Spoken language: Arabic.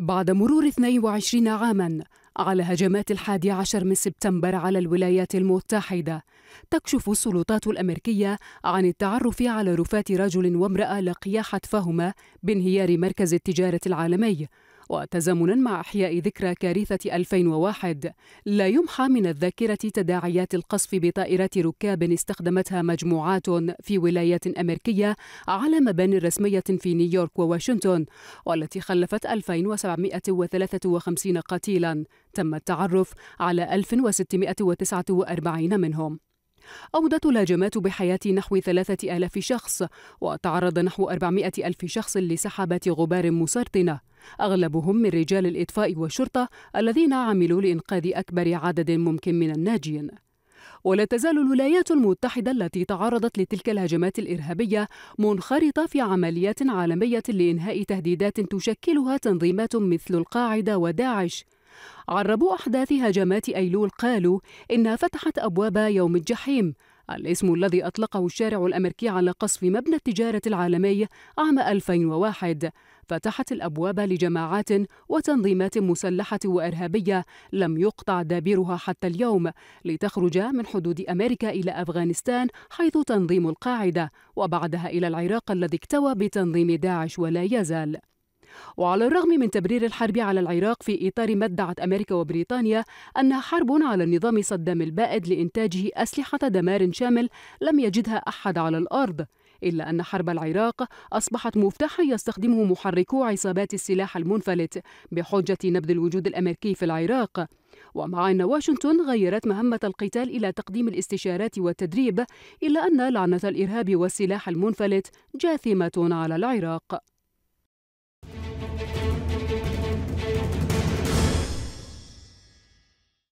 بعد مرور 22 عاما على هجمات الحادي عشر من سبتمبر على الولايات المتحدة تكشف السلطات الأمريكية عن التعرف على رفات رجل وامرأة لقيا حتفهما بانهيار مركز التجارة العالمي وتزامنا مع إحياء ذكرى كارثة 2001 لا يمحى من الذاكرة تداعيات القصف بطائرات ركاب استخدمتها مجموعات في ولايات أمريكية على مبان رسمية في نيويورك وواشنطن والتي خلفت 2753 قتيلا تم التعرف على 1649 منهم أوضت الهجمات بحياة نحو ثلاثة آلاف شخص وتعرض نحو أربعمائة ألف شخص لسحابات غبار مسرطنة أغلبهم من رجال الإطفاء والشرطة الذين عملوا لإنقاذ أكبر عدد ممكن من الناجين ولا تزال الولايات المتحدة التي تعرضت لتلك الهجمات الإرهابية منخرطة في عمليات عالمية لإنهاء تهديدات تشكلها تنظيمات مثل القاعدة وداعش عربوا أحداث هجمات أيلول قالوا إنها فتحت أبواب يوم الجحيم الاسم الذي أطلقه الشارع الأمريكي على قصف مبنى التجارة العالمي عام 2001 فتحت الابواب لجماعات وتنظيمات مسلحه وارهابيه لم يقطع دابرها حتى اليوم لتخرج من حدود امريكا الى افغانستان حيث تنظيم القاعده وبعدها الى العراق الذي اكتوى بتنظيم داعش ولا يزال وعلى الرغم من تبرير الحرب على العراق في إطار ما ادعت أمريكا وبريطانيا أنها حرب على النظام صدام البائد لإنتاجه أسلحة دمار شامل لم يجدها أحد على الأرض إلا أن حرب العراق أصبحت مفتاحا يستخدمه محركو عصابات السلاح المنفلت بحجة نبذ الوجود الأمريكي في العراق ومع أن واشنطن غيرت مهمة القتال إلى تقديم الاستشارات والتدريب إلا أن لعنة الإرهاب والسلاح المنفلت جاثمة على العراق